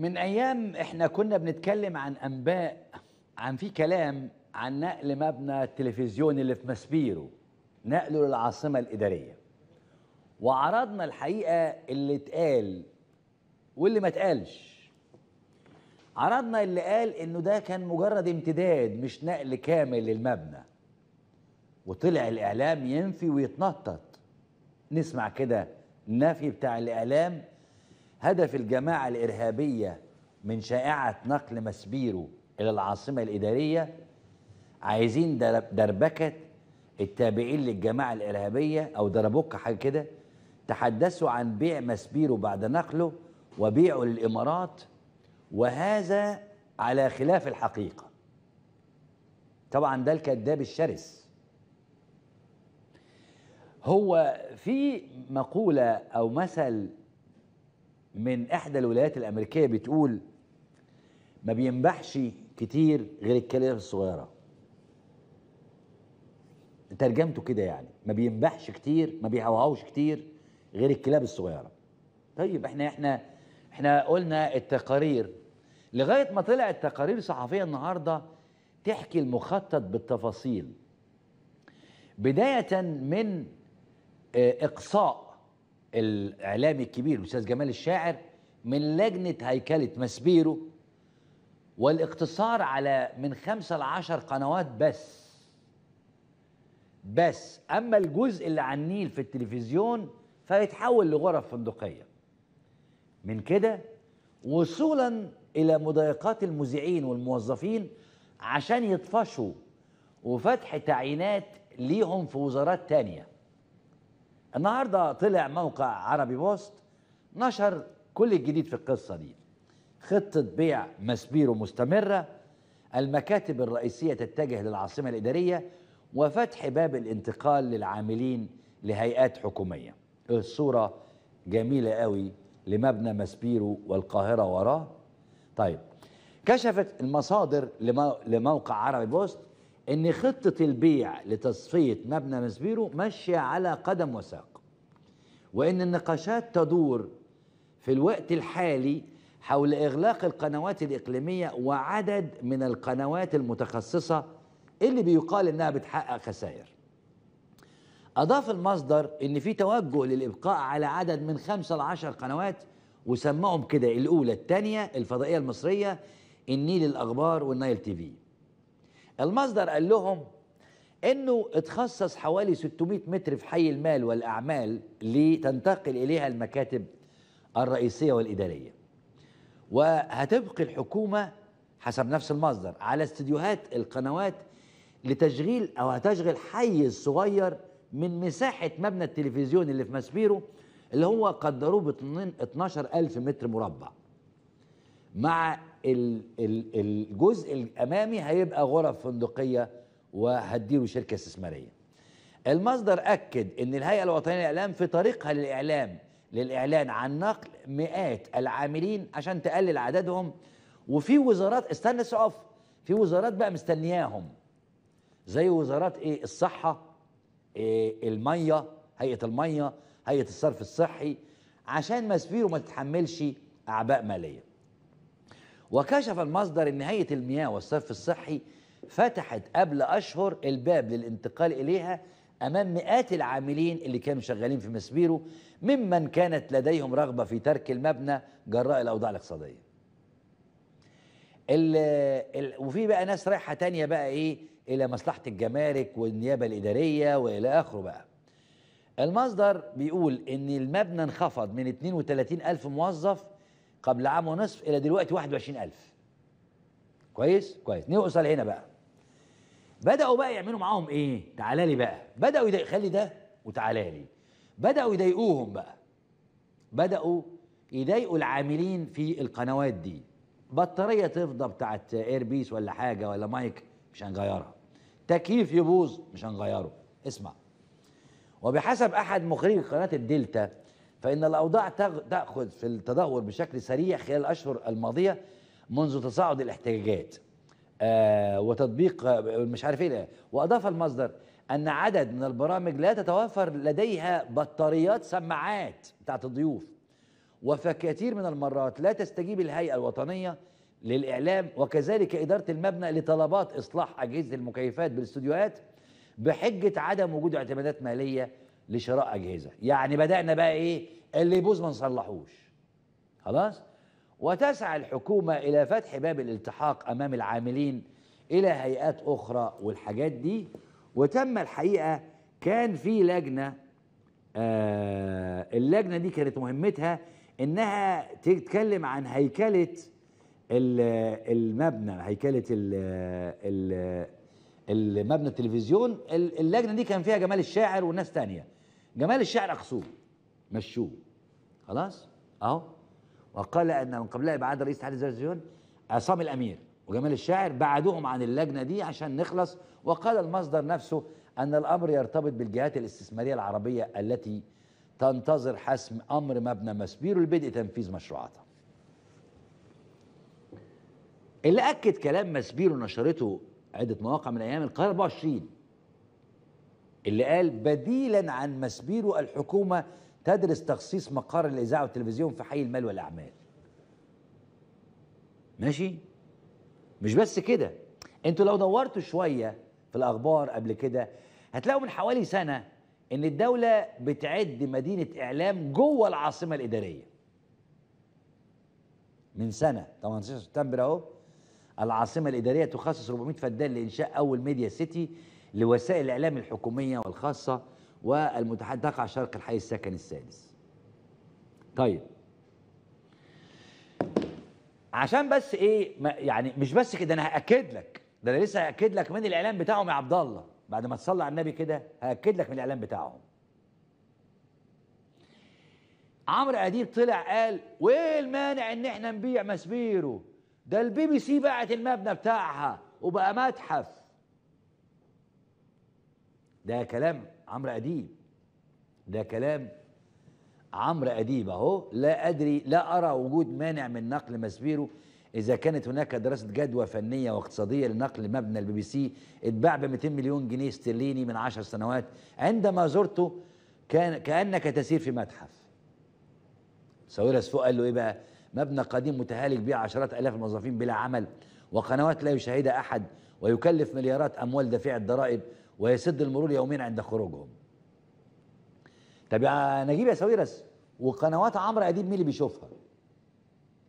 من ايام احنا كنا بنتكلم عن انباء عن في كلام عن نقل مبنى التلفزيون اللي في مسبيرو نقله للعاصمه الاداريه وعرضنا الحقيقه اللي اتقال واللي ما اتقالش عرضنا اللي قال انه ده كان مجرد امتداد مش نقل كامل للمبنى وطلع الاعلام ينفي ويتنطط نسمع كده النفي بتاع الاعلام هدف الجماعة الإرهابية من شائعة نقل مسبيرو إلى العاصمة الإدارية عايزين دربكة التابعين للجماعة الإرهابية أو دربوكة حاجة كده تحدثوا عن بيع مسبيرو بعد نقله وبيعه للإمارات وهذا على خلاف الحقيقة طبعا ده الكذاب الشرس هو في مقولة أو مثل من احدى الولايات الامريكيه بتقول ما بينبحش كتير غير الكلاب الصغيره ترجمته كده يعني ما بينبحش كتير ما بيهوهوش كتير غير الكلاب الصغيره طيب احنا احنا احنا قلنا التقارير لغايه ما طلعت تقارير صحفيه النهارده تحكي المخطط بالتفاصيل بدايه من آه، اقصاء الاعلامي الكبير الاستاذ جمال الشاعر من لجنه هيكله مسبيرو والاقتصار على من خمسة لعشر قنوات بس بس أما الجزء اللي على النيل في التلفزيون فيتحول لغرف فندقية من كده وصولا إلى مضايقات المذيعين والموظفين عشان يطفشوا وفتح تعيينات ليهم في وزارات تانية النهارده طلع موقع عربي بوست نشر كل الجديد في القصه دي خطه بيع ماسبيرو مستمره المكاتب الرئيسيه تتجه للعاصمه الاداريه وفتح باب الانتقال للعاملين لهيئات حكوميه الصوره جميله قوي لمبنى ماسبيرو والقاهره وراه طيب كشفت المصادر لموقع عربي بوست ان خطه البيع لتصفيه مبنى مسبيرو ماشيه على قدم وساق وان النقاشات تدور في الوقت الحالي حول اغلاق القنوات الاقليميه وعدد من القنوات المتخصصه اللي بيقال انها بتحقق خسائر اضاف المصدر ان في توجه للابقاء على عدد من خمسة لعشر قنوات وسماهم كده الاولى الثانيه الفضائيه المصريه النيل الاخبار والنايل تي في المصدر قال لهم انه اتخصص حوالي 600 متر في حي المال والاعمال لتنتقل اليها المكاتب الرئيسيه والاداريه وهتبقي الحكومه حسب نفس المصدر على استديوهات القنوات لتشغيل او هتشغل حيز صغير من مساحه مبنى التلفزيون اللي في ماسبيرو اللي هو قدروه ب 12000 متر مربع مع الجزء الامامي هيبقى غرف فندقيه وهديله شركه استثماريه المصدر اكد ان الهيئه الوطنيه للاعلام في طريقها للاعلام للاعلان عن نقل مئات العاملين عشان تقلل عددهم وفي وزارات استنى اقف في وزارات بقى مستنياهم زي وزارات ايه الصحه إيه الميه هيئه الميه هيئه الصرف الصحي عشان ماسبيرو ما تتحملش اعباء ماليه وكشف المصدر ان هيئه المياه والصرف الصحي فتحت قبل اشهر الباب للانتقال اليها امام مئات العاملين اللي كانوا شغالين في مسبيرو ممن كانت لديهم رغبه في ترك المبنى جراء الاوضاع الاقتصاديه ال وفي بقى ناس رايحه تانية بقى ايه الى مصلحه الجمارك والنيابه الاداريه والى اخره بقى المصدر بيقول ان المبنى انخفض من 32000 موظف قبل عام ونصف الى دلوقتي 21000 كويس كويس نوصل هنا بقى بداوا بقى يعملوا معاهم ايه تعالى لي بقى بداوا يضايق خلي ده وتعالى لي بداوا يضايقوهم بقى بداوا يضايقوا العاملين في القنوات دي بطاريه تفضى بتاعت اير بيس ولا حاجه ولا مايك مش هنغيرها تكييف يبوظ مش هنغيره اسمع وبحسب احد مخرجي قناه الدلتا فإن الأوضاع تأخذ في التدهور بشكل سريع خلال الأشهر الماضية منذ تصاعد الاحتجاجات آه، وتطبيق مش عارف ايه واضاف المصدر ان عدد من البرامج لا تتوفر لديها بطاريات سماعات بتاعت الضيوف وفي كثير من المرات لا تستجيب الهيئه الوطنيه للاعلام وكذلك اداره المبنى لطلبات اصلاح اجهزه المكيفات بالاستوديوهات بحجه عدم وجود اعتمادات ماليه لشراء اجهزه يعني بدانا بقى ايه اللي يبوظ ما نصلحوش خلاص وتسعى الحكومه الى فتح باب الالتحاق امام العاملين الى هيئات اخرى والحاجات دي وتم الحقيقه كان في لجنه آه اللجنه دي كانت مهمتها انها تتكلم عن هيكله المبنى هيكله المبنى التلفزيون اللجنه دي كان فيها جمال الشاعر وناس تانية جمال الشعر اقصوه مشوه خلاص اهو وقال ان من قبلها ابعاد رئيس اتحاد الزيون عصام الامير وجمال الشاعر بعدوهم عن اللجنه دي عشان نخلص وقال المصدر نفسه ان الامر يرتبط بالجهات الاستثماريه العربيه التي تنتظر حسم امر مبنى مسبير لبدء تنفيذ مشروعاتها. اللي اكد كلام مسبير ونشرته عده مواقع من ايام القاهره 24 اللي قال بديلا عن مسبيرو الحكومة تدرس تخصيص مقر الإذاعة والتلفزيون في حي المال والأعمال ماشي مش بس كده انتوا لو دورتوا شوية في الأخبار قبل كده هتلاقوا من حوالي سنة ان الدولة بتعد مدينة إعلام جوه العاصمة الإدارية من سنة 18 سبتمبر أهو العاصمة الإدارية تخصص 400 فدان لإنشاء أول ميديا سيتي لوسائل الإعلام الحكومية والخاصة والمتحدة تقع شرق الحي السكن السادس طيب عشان بس ايه يعني مش بس كده انا هاكد لك ده انا لسه هاكد لك من الاعلان بتاعهم يا عبد الله بعد ما تصلي على النبي كده هاكد لك من الاعلان بتاعهم عمرو اديب طلع قال وايه المانع ان احنا نبيع مسبيرو ده البي بي سي باعت المبنى بتاعها وبقى متحف ده كلام عمرو أديب ده كلام عمرو أديب أهو لا أدري لا أرى وجود مانع من نقل مسبيرو إذا كانت هناك دراسة جدوى فنية واقتصادية لنقل مبنى البي بي سي اتباع ب 200 مليون جنيه استرليني من 10 سنوات عندما زرته كان كأنك تسير في متحف ساويرس فوق قال له إيه بقى مبنى قديم متهالك بيه عشرات آلاف الموظفين بلا عمل وقنوات لا يشاهدها أحد ويكلف مليارات أموال دافعي الضرائب ويسد المرور يومين عند خروجهم طب يا نجيب يا ساويرس وقنوات عمرو اديب مين اللي بيشوفها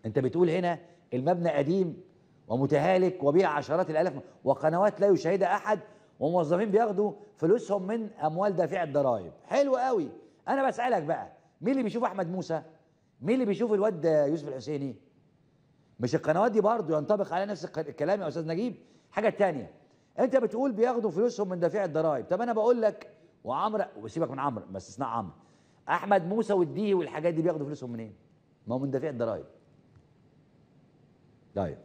انت بتقول هنا المبنى قديم ومتهالك وبيع عشرات الالاف وقنوات لا يشاهدها احد وموظفين بياخدوا فلوسهم من اموال دافع الضرائب حلو قوي انا بسالك بقى مين اللي بيشوف احمد موسى مين اللي بيشوف الواد يوسف الحسيني مش القنوات دي برضه ينطبق على نفس الكلام يا استاذ نجيب حاجه تانية انت بتقول بياخدوا فلوسهم من دافع الضرائب طب انا بقول لك وعمرو وسيبك من عمرو بس استثناء عمرو احمد موسى والديهي والحاجات دي بياخدوا فلوسهم منين؟ ما هو من دافع الضرائب طيب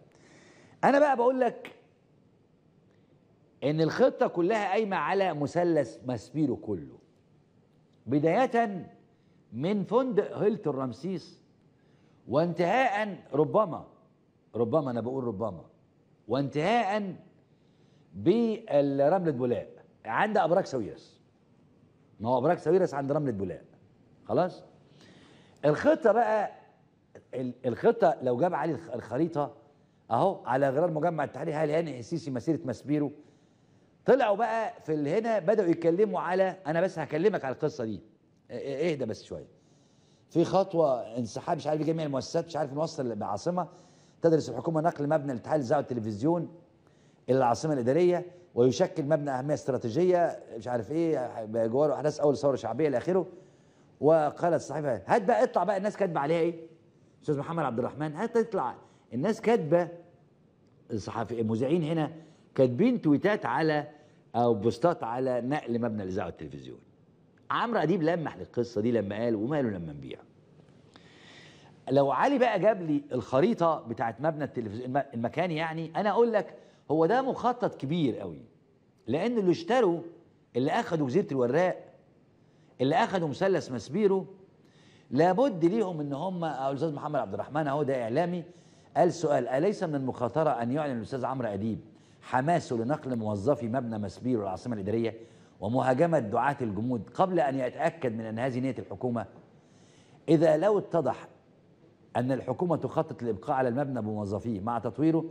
انا بقى بقول لك ان الخطه كلها قايمه على مثلث ماسبيرو كله بدايه من فندق هيلتون رمسيس وانتهاء ربما ربما انا بقول ربما وانتهاء برملة بولاق عند أبراج سويرس ما هو أبراج سويرس عند رملة بولاق خلاص الخطة بقى الخطة لو جاب علي الخريطة أهو على غرار مجمع التحرير هل هاني السيسي مسيرة مسبيرو طلعوا بقى في هنا بدأوا يتكلموا على أنا بس هكلمك على القصة دي اهدى بس شوية في خطوة انسحاب مش عارف جميع المؤسسات مش عارف نوصل بعاصمة تدرس الحكومة نقل مبنى الاتحاد الاذاعه والتلفزيون إلى العاصمة الإدارية ويشكل مبنى أهمية استراتيجية مش عارف إيه جواره أحداث أول ثورة شعبية إلى آخره وقالت الصحيفة هات بقى اطلع بقى الناس كاتبة عليها إيه أستاذ محمد عبد الرحمن هات اطلع الناس كاتبة الصحفي المذيعين هنا كاتبين تويتات على أو بوستات على نقل مبنى الإذاعة والتلفزيون عمرو أديب لمح للقصة دي لما قال وماله لما نبيع لو علي بقى جاب لي الخريطه بتاعت مبنى التلفزيون المكان يعني انا اقول لك هو ده مخطط كبير قوي لان اللي اشتروا اللي اخدوا جزيره الوراق اللي اخدوا مثلث ماسبيرو لابد ليهم ان هم الاستاذ محمد عبد الرحمن اهو ده اعلامي قال سؤال اليس من المخاطره ان يعلن الاستاذ عمرو اديب حماسه لنقل موظفي مبنى ماسبيرو العاصمه الاداريه ومهاجمه دعاه الجمود قبل ان يتاكد من ان هذه نيه الحكومه اذا لو اتضح أن الحكومة تخطط للإبقاء على المبنى بموظفيه مع تطويره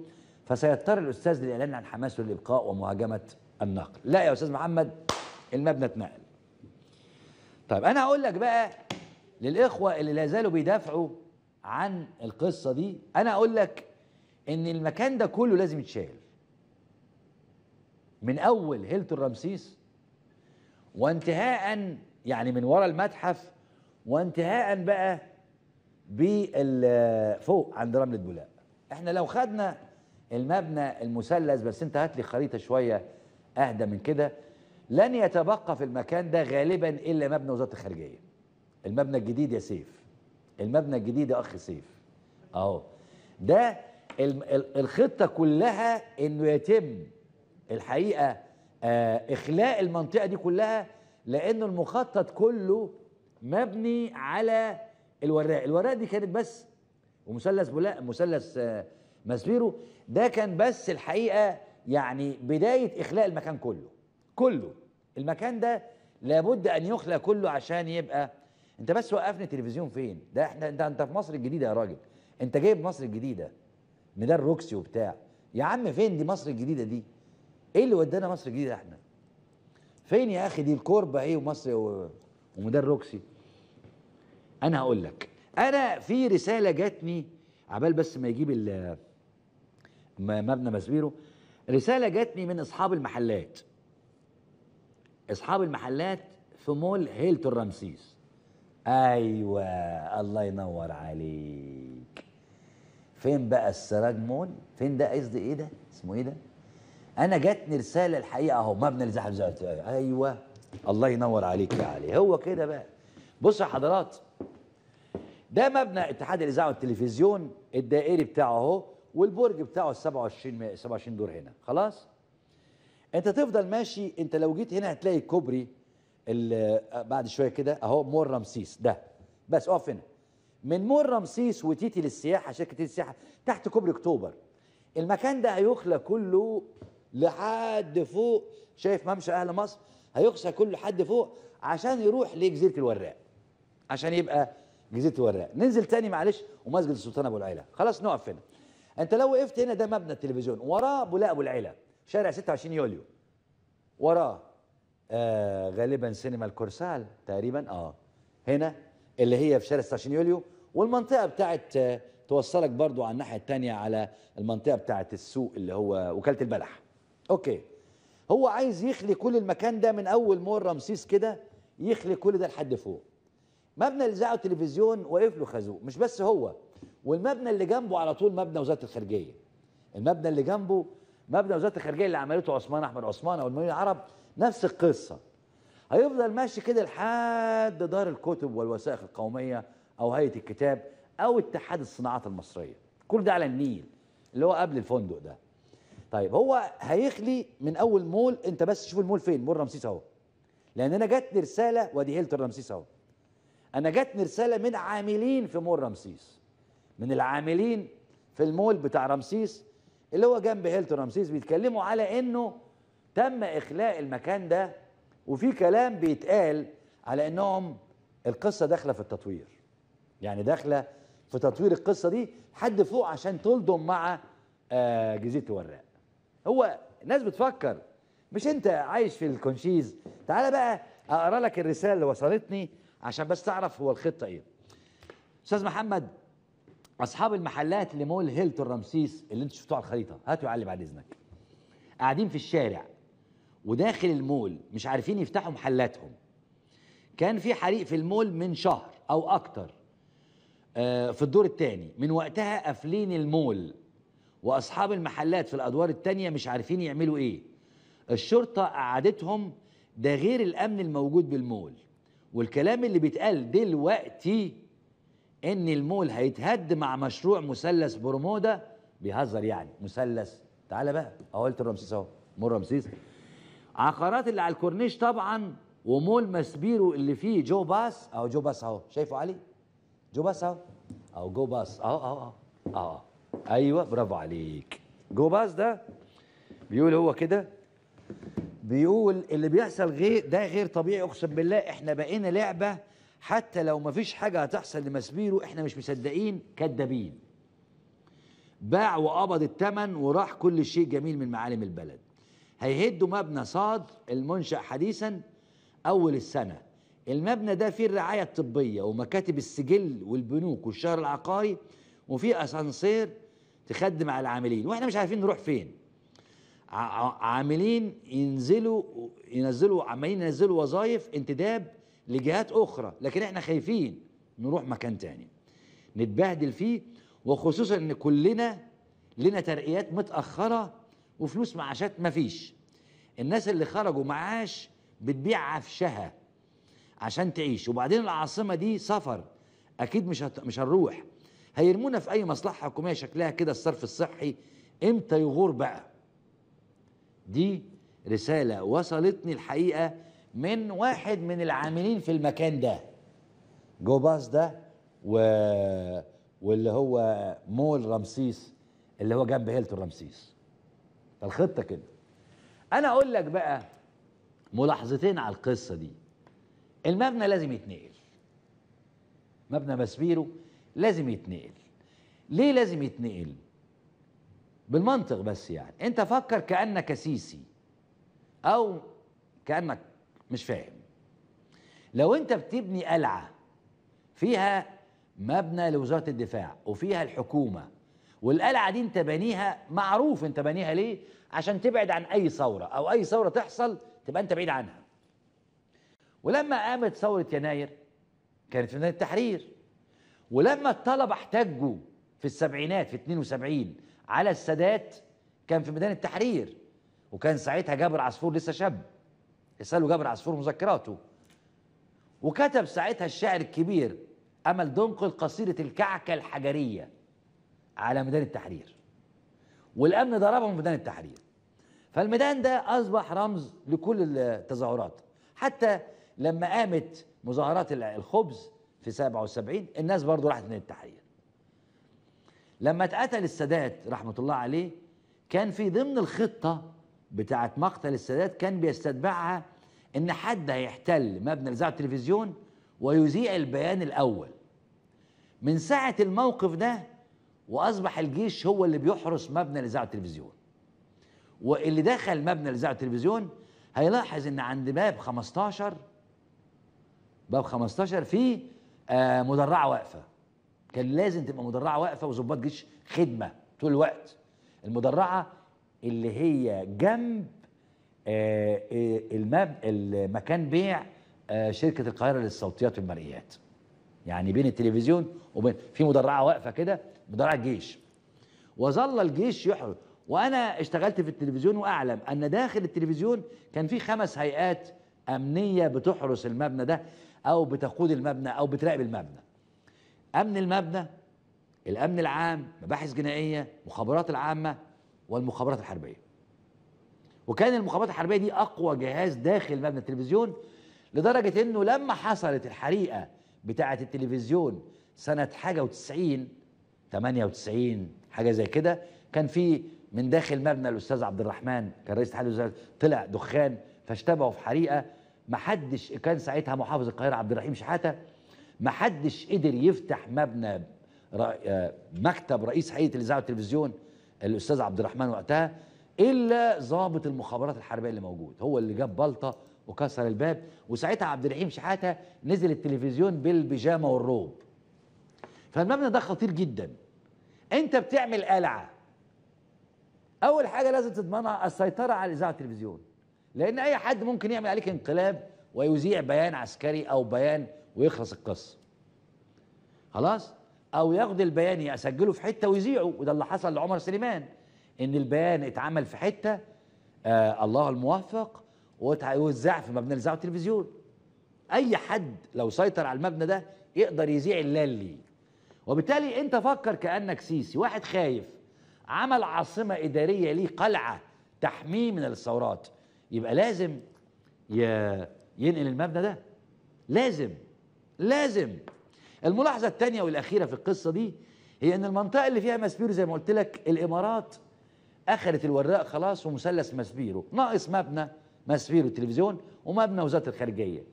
فسيضطر الأستاذ للإعلان عن حماسه للإبقاء ومهاجمة النقل لا يا أستاذ محمد المبنى اتنقل طيب أنا أقول لك بقى للإخوة اللي لا زالوا بيدافعوا عن القصة دي أنا أقول لك إن المكان ده كله لازم يتشال من أول هيلتون رمسيس وانتهاء يعني من ورا المتحف وانتهاء بقى فوق عند رمله بولاق احنا لو خدنا المبنى المثلث بس انت هات لي خريطه شويه اهدى من كده لن يتبقى في المكان ده غالبا الا مبنى وزاره الخارجيه المبنى الجديد يا سيف المبنى الجديد يا اخ سيف اهو ده الخطه كلها انه يتم الحقيقه آه، اخلاء المنطقه دي كلها لانه المخطط كله مبني على الوراق الوراق دي كانت بس ومثلث بولا مثلث آه، مسبيرو ده كان بس الحقيقه يعني بدايه اخلاء المكان كله كله المكان ده لابد ان يخلق كله عشان يبقى انت بس وقفني التلفزيون فين ده احنا انت انت في مصر الجديده يا راجل انت جايب مصر الجديده ميدان روكسي وبتاع يا عم فين دي مصر الجديده دي ايه اللي ودانا مصر الجديده احنا فين يا اخي دي الكوربه ايه ومصر و... روكسي انا هقول لك انا في رساله جاتني عبال بس ما يجيب مبنى مسبيرو رساله جاتني من اصحاب المحلات اصحاب المحلات في مول هيلتون رمسيس ايوه الله ينور عليك فين بقى السراج مول فين ده قصدي ايه ده اسمه ايه ده انا جاتني رساله الحقيقه اهو مبنى الزحف ايوه الله ينور عليك يا علي هو كده بقى بص يا حضرات ده مبنى اتحاد الاذاعه والتلفزيون الدائري بتاعه اهو والبرج بتاعه ال 27 27 دور هنا خلاص انت تفضل ماشي انت لو جيت هنا هتلاقي الكوبري بعد شويه كده اهو مور رمسيس ده بس اقف هنا من مور رمسيس وتيتي للسياحه شركه تيتي للسياحه تحت كوبري اكتوبر المكان ده هيخلى كله لحد فوق شايف ممشى اهل مصر هيخلى كله لحد فوق عشان يروح لجزيره الوراق عشان يبقى جزيره الوراق ننزل تاني معلش ومسجد السلطان ابو العيله خلاص نقف هنا انت لو وقفت هنا ده مبنى التلفزيون وراه بولاق ابو العيله شارع 26 يوليو وراه آه غالبا سينما الكورسال تقريبا اه هنا اللي هي في شارع 26 يوليو والمنطقه بتاعت آه توصلك برضو على الناحيه الثانيه على المنطقه بتاعت السوق اللي هو وكاله البلح اوكي هو عايز يخلي كل المكان ده من اول مول رمسيس كده يخلي كل ده لحد فوق مبنى الاذاعه والتلفزيون واقف له خازوق مش بس هو والمبنى اللي جنبه على طول مبنى وزاره الخارجيه المبنى اللي جنبه مبنى وزاره الخارجيه اللي عملته عثمان احمد عثمان او المؤمنين العرب نفس القصه هيفضل ماشي كده لحد دار الكتب والوثائق القوميه او هيئه الكتاب او اتحاد الصناعات المصريه كل ده على النيل اللي هو قبل الفندق ده طيب هو هيخلي من اول مول انت بس شوف المول فين مول رمسيس اهو لان انا جاتني رساله وادي هيلتون رمسيس اهو انا جاتني رساله من عاملين في مول رمسيس من العاملين في المول بتاع رمسيس اللي هو جنب هيلتون رمسيس بيتكلموا على انه تم اخلاء المكان ده وفي كلام بيتقال على انهم القصه داخله في التطوير يعني داخله في تطوير القصه دي حد فوق عشان تلضم مع آه، جزيره وراق هو الناس بتفكر مش انت عايش في الكونشيز تعال بقى اقرا لك الرساله اللي وصلتني عشان بس تعرف هو الخطه ايه استاذ محمد اصحاب المحلات لمول هيلتون رمسيس اللي أنت شفتوه على الخريطه هاتوا يا علي بعد اذنك قاعدين في الشارع وداخل المول مش عارفين يفتحوا محلاتهم كان في حريق في المول من شهر او اكتر آه، في الدور الثاني من وقتها قافلين المول واصحاب المحلات في الادوار الثانيه مش عارفين يعملوا ايه الشرطه قعدتهم ده غير الامن الموجود بالمول والكلام اللي بيتقال دلوقتي ان المول هيتهد مع مشروع مثلث برمودا بيهزر يعني مثلث تعالى بقى اهو قلت رمسيس اهو مول رمسيس عقارات اللي على الكورنيش طبعا ومول ماسبيرو اللي فيه جو باس اهو جو باس اهو شايفه علي جو باس اهو اهو جو باس اهو اهو اهو اهو ايوه برافو عليك جو باس ده بيقول هو كده بيقول اللي بيحصل غير ده غير طبيعي اقسم بالله احنا بقينا لعبه حتى لو ما فيش حاجه هتحصل لمسبيرو احنا مش مصدقين كدابين باع وقبض الثمن وراح كل شيء جميل من معالم البلد هيهدوا مبنى صاد المنشأ حديثا أول السنة المبنى ده فيه الرعاية الطبية ومكاتب السجل والبنوك والشهر العقاري وفيه أسانسير تخدم على العاملين واحنا مش عارفين نروح فين عاملين ينزلوا ينزلوا عمالين ينزلوا وظائف انتداب لجهات اخرى لكن احنا خايفين نروح مكان تاني نتبهدل فيه وخصوصا ان كلنا لنا ترقيات متاخره وفلوس معاشات مفيش الناس اللي خرجوا معاش بتبيع عفشها عشان تعيش وبعدين العاصمه دي سفر اكيد مش هت... مش هنروح هيرمونا في اي مصلحه حكوميه شكلها كده الصرف الصحي امتى يغور بقى دي رسالة وصلتني الحقيقة من واحد من العاملين في المكان ده جو باص ده و... واللي هو مول رمسيس اللي هو جنب هيلتون رمسيس فالخطة كده أنا أقول لك بقى ملاحظتين على القصة دي المبنى لازم يتنقل مبنى مسبيرو لازم يتنقل ليه لازم يتنقل بالمنطق بس يعني انت فكر كانك سيسي او كانك مش فاهم لو انت بتبني قلعه فيها مبنى لوزاره الدفاع وفيها الحكومه والقلعه دي انت بانيها معروف انت بانيها ليه عشان تبعد عن اي ثوره او اي ثوره تحصل تبقى انت بعيد عنها ولما قامت ثوره يناير كانت في التحرير ولما الطلبه احتجوا في السبعينات في 72 على السادات كان في ميدان التحرير وكان ساعتها جابر عصفور لسه شاب اساله جابر عصفور مذكراته وكتب ساعتها الشاعر الكبير امل دنقل قصيده الكعكه الحجريه على ميدان التحرير والامن ضربهم في ميدان التحرير فالميدان ده اصبح رمز لكل التظاهرات حتى لما قامت مظاهرات الخبز في 77 الناس برضو راحت ميدان التحرير لما اتقتل السادات رحمه الله عليه كان في ضمن الخطه بتاعه مقتل السادات كان بيستتبعها ان حد هيحتل مبنى الاذاعه والتلفزيون ويذيع البيان الاول من ساعه الموقف ده واصبح الجيش هو اللي بيحرس مبنى الاذاعه والتلفزيون واللي دخل مبنى الاذاعه والتلفزيون هيلاحظ ان عند باب 15 باب 15 فيه آه، مدرعه واقفه كان لازم تبقى مدرعه واقفه وظباط جيش خدمه طول الوقت المدرعه اللي هي جنب آه، آه، المب... المكان بيع آه، شركه القاهره للصوتيات والمرئيات يعني بين التلفزيون وبين في مدرعه واقفه كده مدرعه جيش وظل الجيش يحرس وانا اشتغلت في التلفزيون واعلم ان داخل التلفزيون كان في خمس هيئات امنيه بتحرس المبنى ده او بتقود المبنى او بتراقب المبنى أمن المبنى الأمن العام مباحث جنائية مخابرات العامة والمخابرات الحربية وكان المخابرات الحربية دي أقوى جهاز داخل مبنى التلفزيون لدرجة أنه لما حصلت الحريقة بتاعة التلفزيون سنة حاجة وتسعين 98 حاجة زي كده كان في من داخل مبنى الأستاذ عبد الرحمن كان رئيس اتحاد الوزراء طلع دخان فاشتبعوا في حريقة محدش كان ساعتها محافظ القاهرة عبد الرحيم شحاتة ما حدش قدر يفتح مبنى آه، مكتب رئيس هيئه الاذاعه والتلفزيون الاستاذ عبد الرحمن وقتها الا ضابط المخابرات الحربيه اللي موجود هو اللي جاب بلطه وكسر الباب وساعتها عبد الرحيم شحاته نزل التلفزيون بالبيجامه والروب فالمبنى ده خطير جدا انت بتعمل قلعه اول حاجه لازم تضمنها السيطره على الاذاعه والتلفزيون لان اي حد ممكن يعمل عليك انقلاب ويذيع بيان عسكري او بيان ويخلص القصه خلاص او ياخد البيان يسجله في حته ويذيعه وده اللي حصل لعمر سليمان ان البيان اتعمل في حته آه الله الموفق واتذاع في مبنى الاذاعه والتلفزيون اي حد لو سيطر على المبنى ده يقدر يذيع اللالي وبالتالي انت فكر كانك سيسي واحد خايف عمل عاصمه اداريه ليه قلعه تحميه من الثورات يبقى لازم ينقل المبنى ده لازم لازم الملاحظة الثانية والأخيرة في القصة دي هي أن المنطقة اللي فيها ماسبيرو زي ما قلت لك الإمارات أخذت الوراق خلاص ومثلث ماسبيرو ناقص مبنى ماسبيرو التلفزيون ومبنى وزارة الخارجية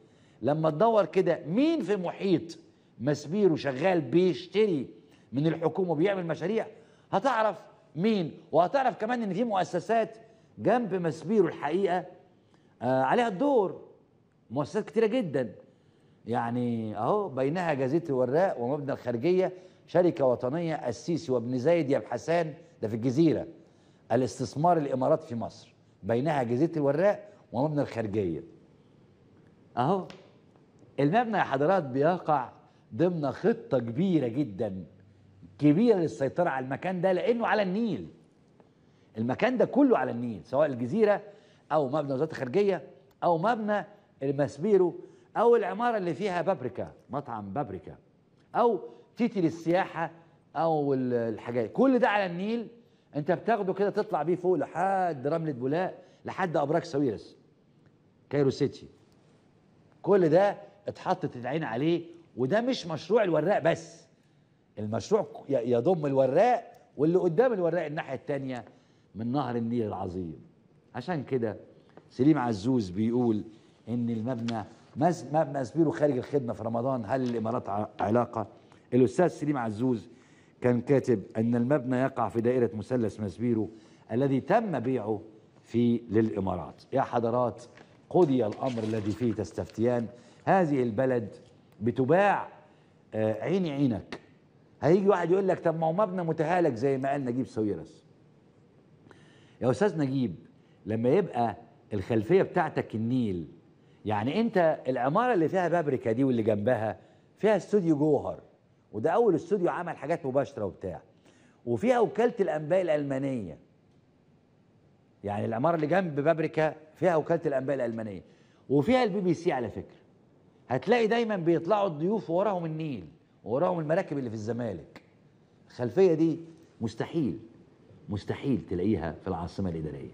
لما تدور كده مين في محيط ماسبيرو شغال بيشتري من الحكومة وبيعمل مشاريع هتعرف مين وهتعرف كمان ان في مؤسسات جنب ماسبيرو الحقيقة آه عليها الدور مؤسسات كتيرة جدا يعني اهو بينها جزيره الوراق ومبنى الخارجيه شركه وطنيه السيسي وابن زايد يا ده في الجزيره الاستثمار الامارات في مصر بينها جزيره الوراق ومبنى الخارجيه اهو المبنى يا حضرات بيقع ضمن خطه كبيره جدا كبيره للسيطره على المكان ده لانه على النيل المكان ده كله على النيل سواء الجزيره او مبنى وزاره الخارجيه او مبنى المسبيرو او العماره اللي فيها بابريكا مطعم بابريكا او تيتي للسياحه او الحاجات كل ده على النيل انت بتاخده كده تطلع بيه فوق لحد رمله بولاق لحد ابراج سويرس كايرو سيتي كل ده اتحطت العين عليه وده مش مشروع الوراق بس المشروع يضم الوراق واللي قدام الوراق الناحيه التانية من نهر النيل العظيم عشان كده سليم عزوز بيقول ان المبنى ما اسبيرو خارج الخدمه في رمضان هل الامارات علاقه الاستاذ سليم عزوز كان كاتب ان المبنى يقع في دائره مثلث ماسبيرو الذي تم بيعه في للامارات يا حضرات قضي الامر الذي فيه تستفتيان هذه البلد بتباع آه، عيني عينك هيجي واحد يقول لك طب ما هو مبنى متهالك زي ما قال نجيب سويرس يا استاذ نجيب لما يبقى الخلفيه بتاعتك النيل يعني انت العماره اللي فيها بابريكا دي واللي جنبها فيها استوديو جوهر وده اول استوديو عمل حاجات مباشره وبتاع وفيها وكاله الانباء الالمانيه يعني العماره اللي جنب بابريكا فيها وكاله الانباء الالمانيه وفيها البي بي سي على فكره هتلاقي دايما بيطلعوا الضيوف وراهم النيل وراهم المراكب اللي في الزمالك الخلفيه دي مستحيل مستحيل تلاقيها في العاصمه الاداريه